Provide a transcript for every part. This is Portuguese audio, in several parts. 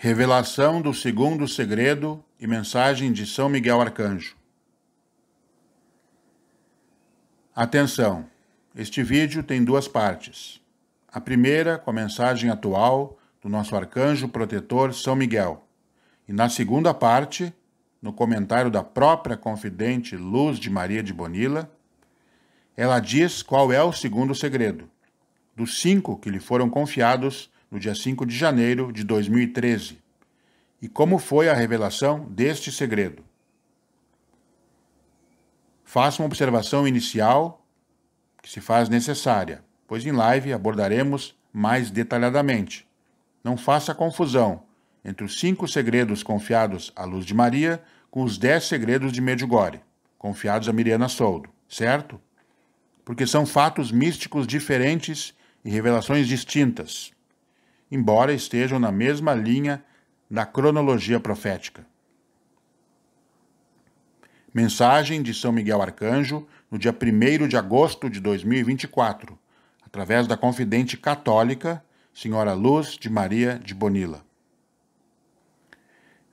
Revelação do segundo segredo e mensagem de São Miguel Arcanjo. Atenção! Este vídeo tem duas partes. A primeira com a mensagem atual do nosso arcanjo protetor São Miguel. E na segunda parte, no comentário da própria confidente Luz de Maria de Bonilla, ela diz qual é o segundo segredo, dos cinco que lhe foram confiados no dia 5 de janeiro de 2013. E como foi a revelação deste segredo? Faça uma observação inicial que se faz necessária, pois em live abordaremos mais detalhadamente. Não faça confusão entre os cinco segredos confiados à luz de Maria com os dez segredos de Medjugorje, confiados a Miriana Soldo, certo? Porque são fatos místicos diferentes e revelações distintas embora estejam na mesma linha da cronologia profética. Mensagem de São Miguel Arcanjo, no dia 1 de agosto de 2024, através da confidente católica, Senhora Luz de Maria de Bonilla.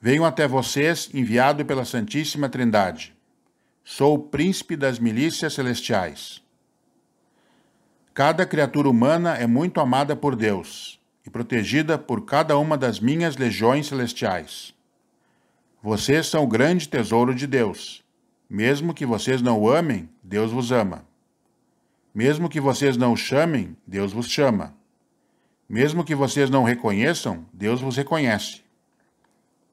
Venho até vocês, enviado pela Santíssima Trindade. Sou o príncipe das milícias celestiais. Cada criatura humana é muito amada por Deus e protegida por cada uma das minhas legiões celestiais. Vocês são o grande tesouro de Deus. Mesmo que vocês não o amem, Deus vos ama. Mesmo que vocês não o chamem, Deus vos chama. Mesmo que vocês não o reconheçam, Deus vos reconhece.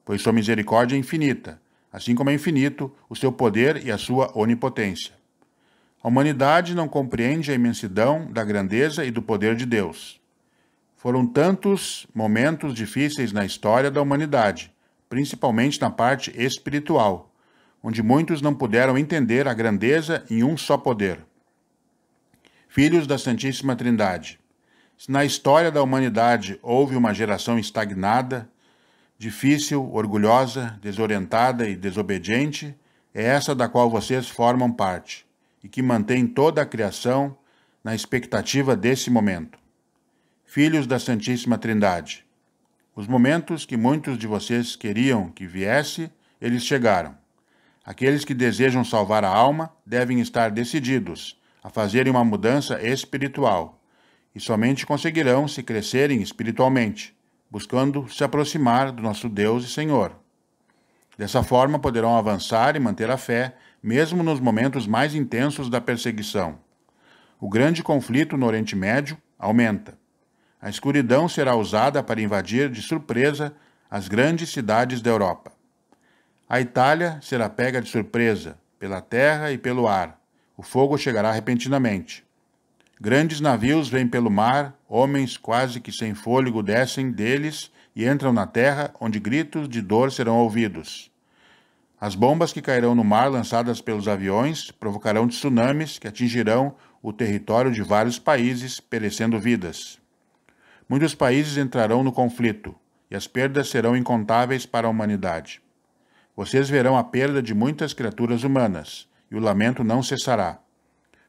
Pois sua misericórdia é infinita, assim como é infinito o seu poder e a sua onipotência. A humanidade não compreende a imensidão da grandeza e do poder de Deus. Foram tantos momentos difíceis na história da humanidade, principalmente na parte espiritual, onde muitos não puderam entender a grandeza em um só poder. Filhos da Santíssima Trindade, se na história da humanidade houve uma geração estagnada, difícil, orgulhosa, desorientada e desobediente, é essa da qual vocês formam parte e que mantém toda a criação na expectativa desse momento filhos da Santíssima Trindade. Os momentos que muitos de vocês queriam que viesse, eles chegaram. Aqueles que desejam salvar a alma devem estar decididos a fazerem uma mudança espiritual e somente conseguirão se crescerem espiritualmente, buscando se aproximar do nosso Deus e Senhor. Dessa forma poderão avançar e manter a fé, mesmo nos momentos mais intensos da perseguição. O grande conflito no Oriente Médio aumenta a escuridão será usada para invadir de surpresa as grandes cidades da Europa. A Itália será pega de surpresa, pela terra e pelo ar. O fogo chegará repentinamente. Grandes navios vêm pelo mar, homens quase que sem fôlego descem deles e entram na terra, onde gritos de dor serão ouvidos. As bombas que cairão no mar lançadas pelos aviões provocarão tsunamis que atingirão o território de vários países, perecendo vidas. Muitos países entrarão no conflito, e as perdas serão incontáveis para a humanidade. Vocês verão a perda de muitas criaturas humanas, e o lamento não cessará.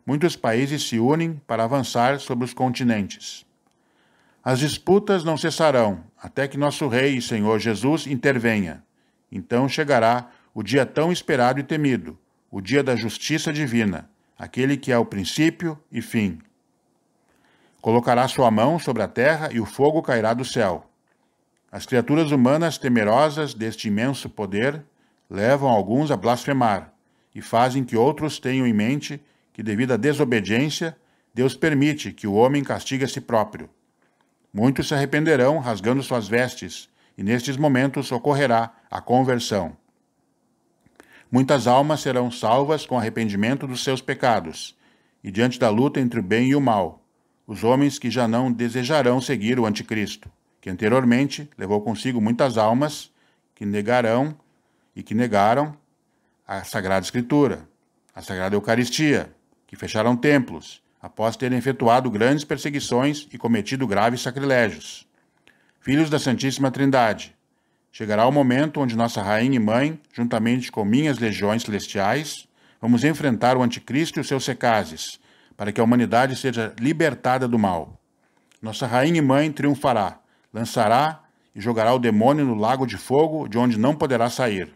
Muitos países se unem para avançar sobre os continentes. As disputas não cessarão até que nosso Rei e Senhor Jesus intervenha. Então chegará o dia tão esperado e temido, o dia da justiça divina, aquele que é o princípio e fim. Colocará sua mão sobre a terra e o fogo cairá do céu. As criaturas humanas temerosas deste imenso poder levam alguns a blasfemar e fazem que outros tenham em mente que, devido à desobediência, Deus permite que o homem castigue a si próprio. Muitos se arrependerão rasgando suas vestes, e nestes momentos ocorrerá a conversão. Muitas almas serão salvas com arrependimento dos seus pecados, e diante da luta entre o bem e o mal, os homens que já não desejarão seguir o Anticristo, que anteriormente levou consigo muitas almas que negarão e que negaram a Sagrada Escritura, a Sagrada Eucaristia, que fecharam templos após terem efetuado grandes perseguições e cometido graves sacrilégios. Filhos da Santíssima Trindade, chegará o momento onde nossa rainha e mãe, juntamente com minhas legiões celestiais, vamos enfrentar o anticristo e os seus secazes para que a humanidade seja libertada do mal. Nossa rainha e mãe triunfará, lançará e jogará o demônio no lago de fogo, de onde não poderá sair.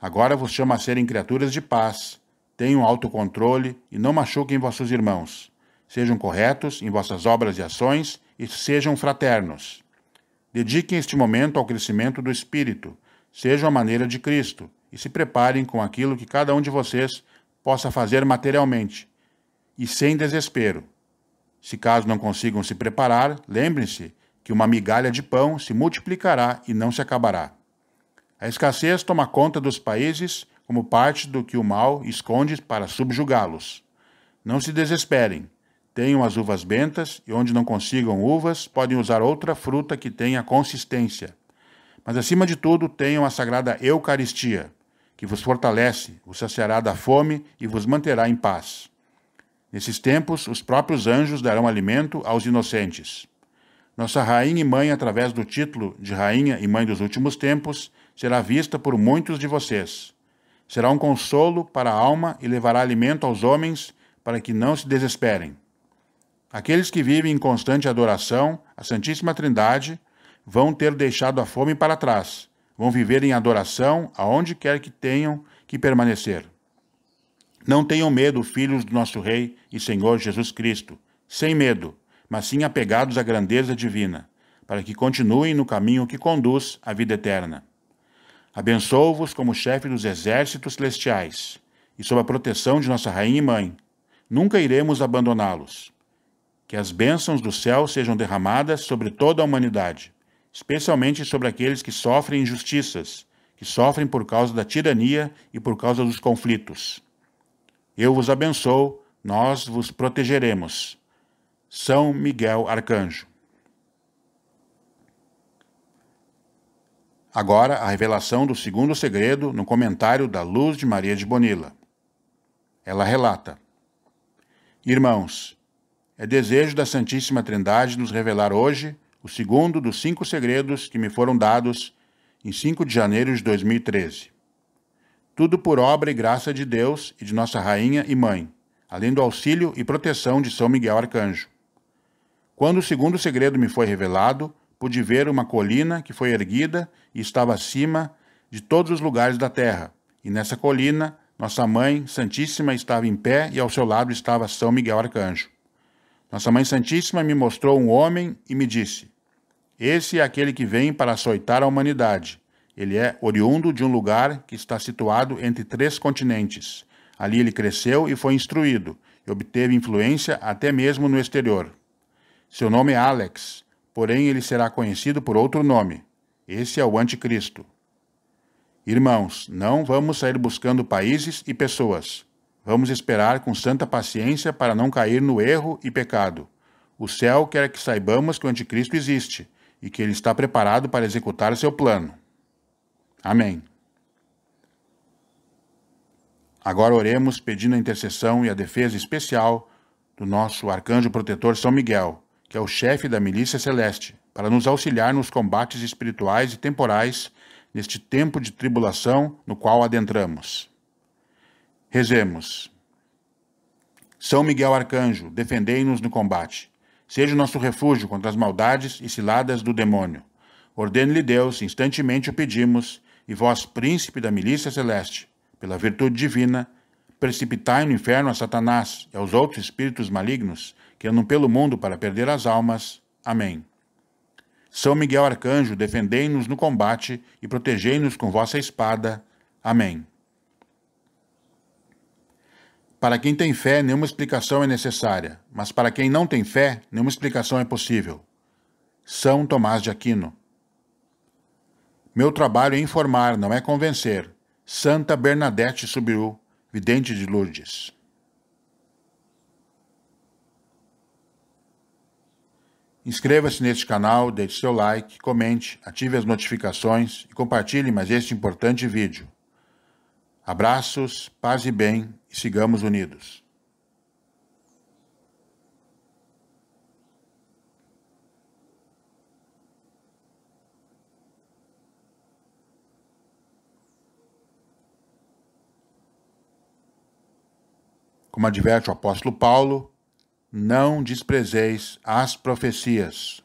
Agora vos chamo a serem criaturas de paz. Tenham autocontrole e não machuquem vossos irmãos. Sejam corretos em vossas obras e ações e sejam fraternos. Dediquem este momento ao crescimento do espírito, sejam a maneira de Cristo e se preparem com aquilo que cada um de vocês possa fazer materialmente, e sem desespero. Se caso não consigam se preparar, lembrem-se que uma migalha de pão se multiplicará e não se acabará. A escassez toma conta dos países como parte do que o mal esconde para subjugá-los. Não se desesperem. Tenham as uvas bentas e onde não consigam uvas, podem usar outra fruta que tenha consistência. Mas acima de tudo, tenham a sagrada Eucaristia, que vos fortalece, vos saciará da fome e vos manterá em paz. Nesses tempos, os próprios anjos darão alimento aos inocentes. Nossa rainha e mãe, através do título de Rainha e Mãe dos Últimos Tempos, será vista por muitos de vocês. Será um consolo para a alma e levará alimento aos homens para que não se desesperem. Aqueles que vivem em constante adoração à Santíssima Trindade vão ter deixado a fome para trás, vão viver em adoração aonde quer que tenham que permanecer. Não tenham medo, filhos do nosso Rei e Senhor Jesus Cristo, sem medo, mas sim apegados à grandeza divina, para que continuem no caminho que conduz à vida eterna. Abençoo-vos como chefe dos exércitos celestiais e sob a proteção de nossa Rainha e Mãe. Nunca iremos abandoná-los. Que as bênçãos do céu sejam derramadas sobre toda a humanidade, especialmente sobre aqueles que sofrem injustiças, que sofrem por causa da tirania e por causa dos conflitos. Eu vos abençoo, nós vos protegeremos. São Miguel Arcanjo. Agora, a revelação do segundo segredo no comentário da Luz de Maria de Bonilla. Ela relata: Irmãos, é desejo da Santíssima Trindade nos revelar hoje o segundo dos cinco segredos que me foram dados em 5 de janeiro de 2013 tudo por obra e graça de Deus e de nossa Rainha e Mãe, além do auxílio e proteção de São Miguel Arcanjo. Quando o segundo segredo me foi revelado, pude ver uma colina que foi erguida e estava acima de todos os lugares da terra, e nessa colina nossa Mãe Santíssima estava em pé e ao seu lado estava São Miguel Arcanjo. Nossa Mãe Santíssima me mostrou um homem e me disse: Esse é aquele que vem para açoitar a humanidade ele é oriundo de um lugar que está situado entre três continentes. Ali ele cresceu e foi instruído, e obteve influência até mesmo no exterior. Seu nome é Alex, porém ele será conhecido por outro nome. Esse é o Anticristo. Irmãos, não vamos sair buscando países e pessoas. Vamos esperar com santa paciência para não cair no erro e pecado. O céu quer que saibamos que o Anticristo existe e que ele está preparado para executar seu plano. Amém. Agora oremos pedindo a intercessão e a defesa especial do nosso arcanjo protetor São Miguel, que é o chefe da milícia celeste, para nos auxiliar nos combates espirituais e temporais neste tempo de tribulação no qual adentramos. Rezemos. São Miguel Arcanjo, defendei-nos no combate. Seja o nosso refúgio contra as maldades e ciladas do demônio. Ordene-lhe Deus, instantemente o pedimos, e vós, príncipe da milícia celeste, pela virtude divina, precipitai no inferno a Satanás e aos outros espíritos malignos que andam pelo mundo para perder as almas. Amém. São Miguel Arcanjo, defendei-nos no combate e protegei-nos com vossa espada. Amém. Para quem tem fé, nenhuma explicação é necessária, mas para quem não tem fé, nenhuma explicação é possível. São Tomás de Aquino. Meu trabalho é informar, não é convencer. Santa Bernadette subiu vidente de Lourdes. Inscreva-se neste canal, deixe seu like, comente, ative as notificações e compartilhe mais este importante vídeo. Abraços, paz e bem e sigamos unidos. Como adverte o apóstolo Paulo, não desprezeis as profecias.